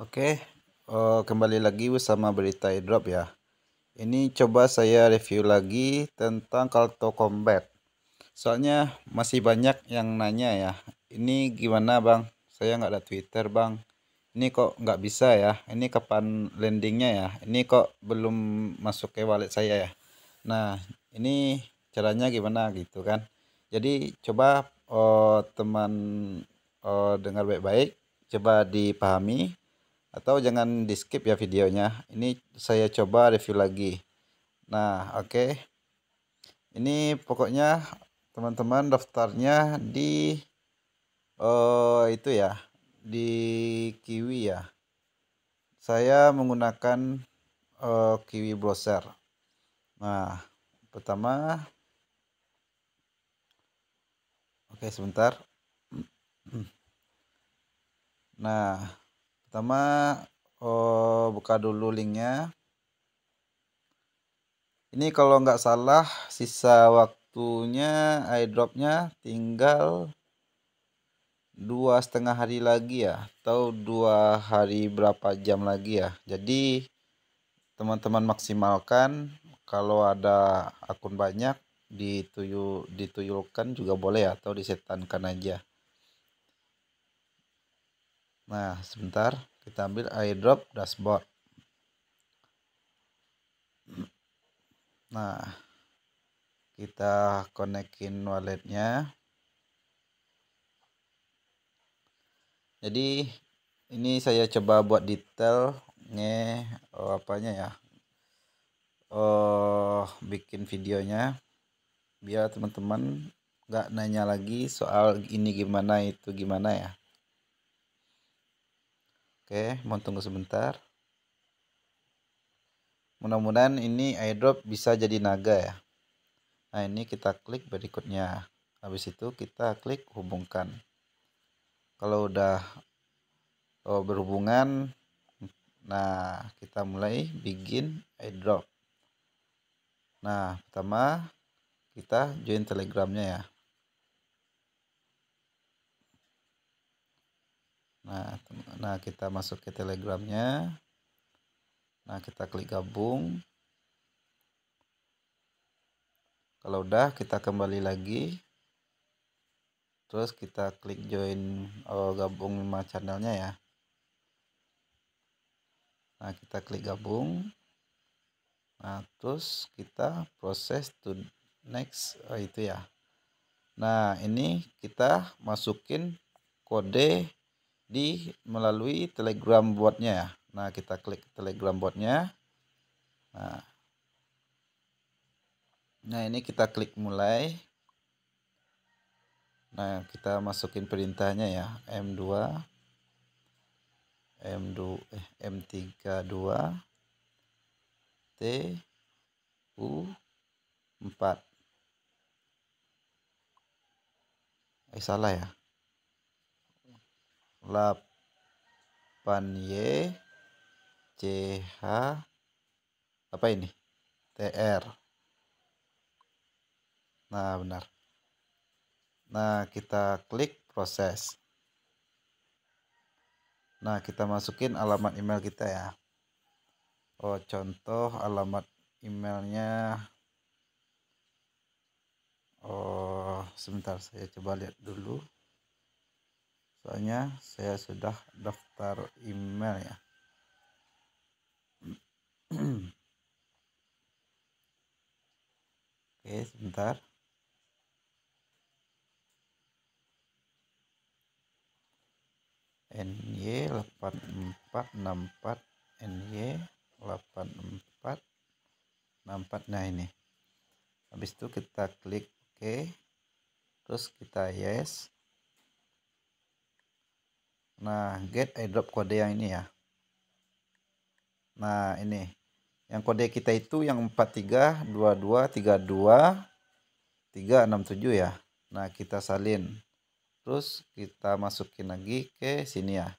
Oke, okay, uh, eh, kembali lagi bersama berita drop ya. Ini coba saya review lagi tentang Kalto Combat. Soalnya masih banyak yang nanya ya. Ini gimana bang? Saya nggak ada Twitter bang. Ini kok nggak bisa ya? Ini kapan landingnya ya? Ini kok belum masuk ke wallet saya ya? Nah, ini caranya gimana gitu kan? Jadi coba uh, teman uh, dengar baik-baik, coba dipahami atau jangan di skip ya videonya ini saya coba review lagi nah oke okay. ini pokoknya teman-teman daftarnya di uh, itu ya di kiwi ya saya menggunakan uh, kiwi browser nah pertama oke okay, sebentar nah pertama oh, buka dulu linknya ini kalau nggak salah sisa waktunya airdropnya tinggal dua setengah hari lagi ya atau dua hari berapa jam lagi ya jadi teman-teman maksimalkan kalau ada akun banyak dituyu dituyulkan juga boleh ya, atau disetankan aja Nah, sebentar kita ambil airdrop dashboard. Nah, kita konekin walletnya. Jadi ini saya coba buat detailnya, nge oh, apanya ya. Oh, bikin videonya biar teman-teman nggak nanya lagi soal ini gimana itu gimana ya. Oke, mohon tunggu sebentar. Mudah-mudahan ini airdrop bisa jadi naga ya. Nah, ini kita klik berikutnya. Habis itu kita klik hubungkan. Kalau udah oh, berhubungan, nah kita mulai begin airdrop. Nah, pertama kita join telegramnya ya. nah nah kita masuk ke telegramnya nah kita klik gabung kalau udah kita kembali lagi terus kita klik join oh, gabung lima channelnya ya nah kita klik gabung nah terus kita proses to next oh, itu ya nah ini kita masukin kode di melalui Telegram botnya ya. Nah, kita klik Telegram botnya. Nah. Nah, ini kita klik mulai. Nah, kita masukin perintahnya ya, M2 M2 eh, M32 T U 4. Eh salah ya. 8Y CH apa ini? TR. Nah, benar. Nah, kita klik proses. Nah, kita masukin alamat email kita ya. Oh, contoh alamat emailnya Oh, sebentar saya coba lihat dulu soalnya saya sudah daftar email ya oke sebentar NY 8464 NY 8464 nah ini habis itu kita klik oke okay. terus kita yes Nah, get airdrop kode yang ini ya. Nah, ini. Yang kode kita itu yang 432232 367 ya. Nah, kita salin. Terus kita masukin lagi ke sini ya.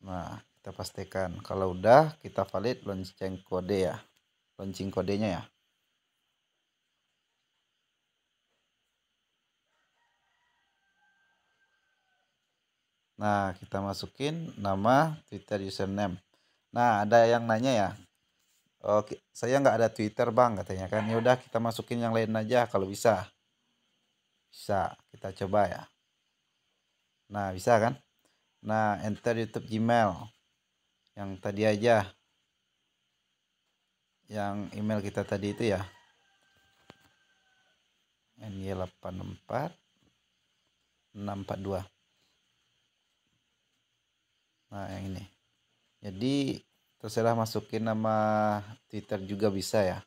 Nah, kita pastikan kalau udah kita valid lonceng kode ya. lonceng kodenya ya. Nah, kita masukin nama Twitter username. Nah, ada yang nanya ya. Oke, saya nggak ada Twitter bang katanya kan. Ya udah kita masukin yang lain aja kalau bisa. Bisa, kita coba ya. Nah, bisa kan? Nah, enter YouTube Gmail. Yang tadi aja. Yang email kita tadi itu ya. NY 84 642 nah yang ini jadi terserah masukin nama Twitter juga bisa ya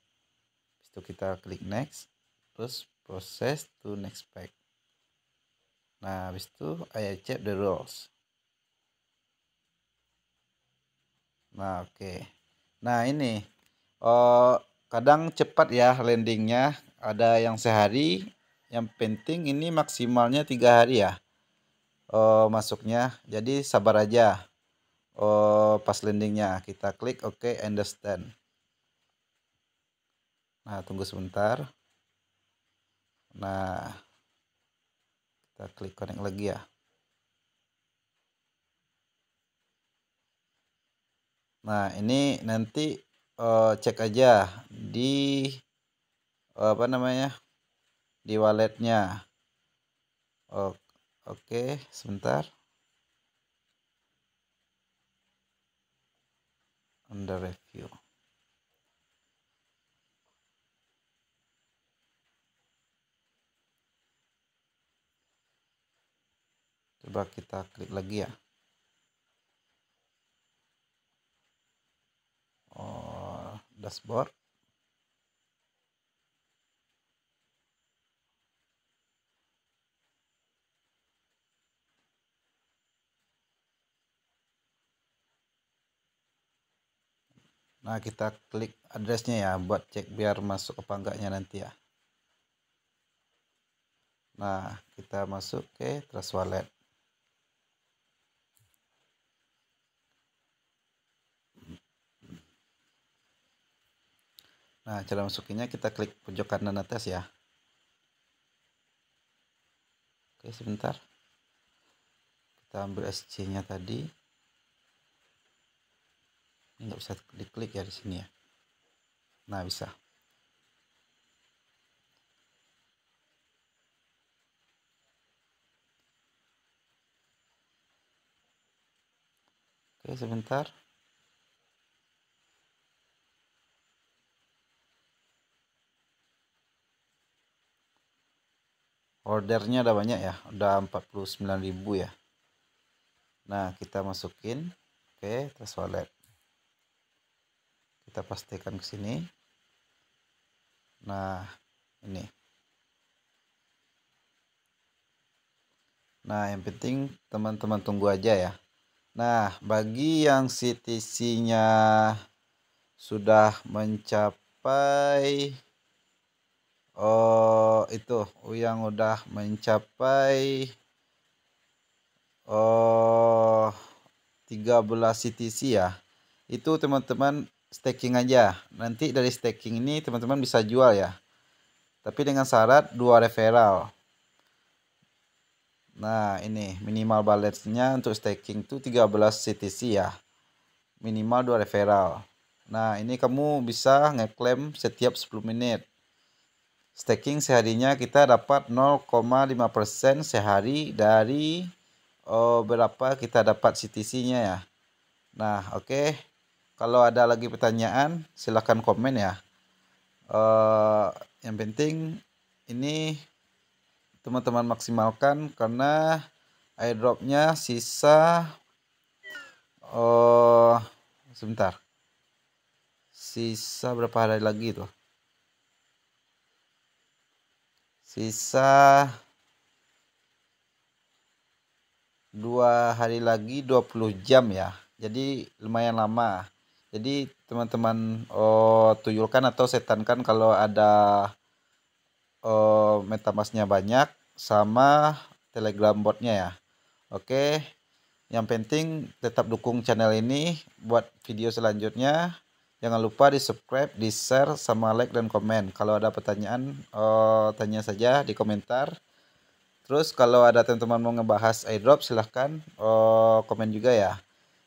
itu kita klik next terus proses to next page nah habis itu I accept the rules nah oke okay. nah ini oh, kadang cepat ya landingnya ada yang sehari yang penting ini maksimalnya tiga hari ya oh, masuknya jadi sabar aja oh, pas landingnya kita klik oke okay, understand nah tunggu sebentar nah kita klik connect lagi ya nah ini nanti uh, cek aja di uh, apa namanya di walletnya oke okay, sebentar under review. Coba kita klik lagi ya. Oh, dashboard. Nah, kita klik addressnya ya buat cek biar masuk apa enggaknya nanti ya. Nah, kita masuk ke Trust Wallet. Nah, cara masukinnya kita klik pojok kanan atas ya. Oke, sebentar. Kita ambil SC-nya tadi nggak bisa diklik ya di sini ya nah bisa oke sebentar ordernya ada banyak ya udah 49.000 ya nah kita masukin oke okay, terus wallet kita pastikan ke sini nah ini nah yang penting teman-teman tunggu aja ya nah bagi yang CTC nya sudah mencapai oh itu yang udah mencapai oh 13 CTC ya itu teman-teman staking aja. Nanti dari staking ini teman-teman bisa jual ya. Tapi dengan syarat dua referral. Nah, ini minimal balance-nya untuk staking itu 13 CTC ya. Minimal dua referral. Nah, ini kamu bisa ngeklaim setiap 10 menit. Staking seharinya kita dapat 0,5% sehari dari oh, berapa kita dapat CTC-nya ya. Nah, oke. Okay. Kalau ada lagi pertanyaan, silahkan komen ya. Uh, yang penting ini teman-teman maksimalkan karena airdropnya sisa uh, sebentar sisa berapa hari lagi tuh sisa dua hari lagi 20 jam ya jadi lumayan lama jadi teman-teman oh, tuyulkan atau setankan kalau ada oh, metamasknya banyak sama telegram botnya ya. Oke, yang penting tetap dukung channel ini buat video selanjutnya. Jangan lupa di subscribe, di share, sama like dan komen. Kalau ada pertanyaan, oh, tanya saja di komentar. Terus kalau ada teman-teman mau ngebahas airdrop silahkan oh, komen juga ya.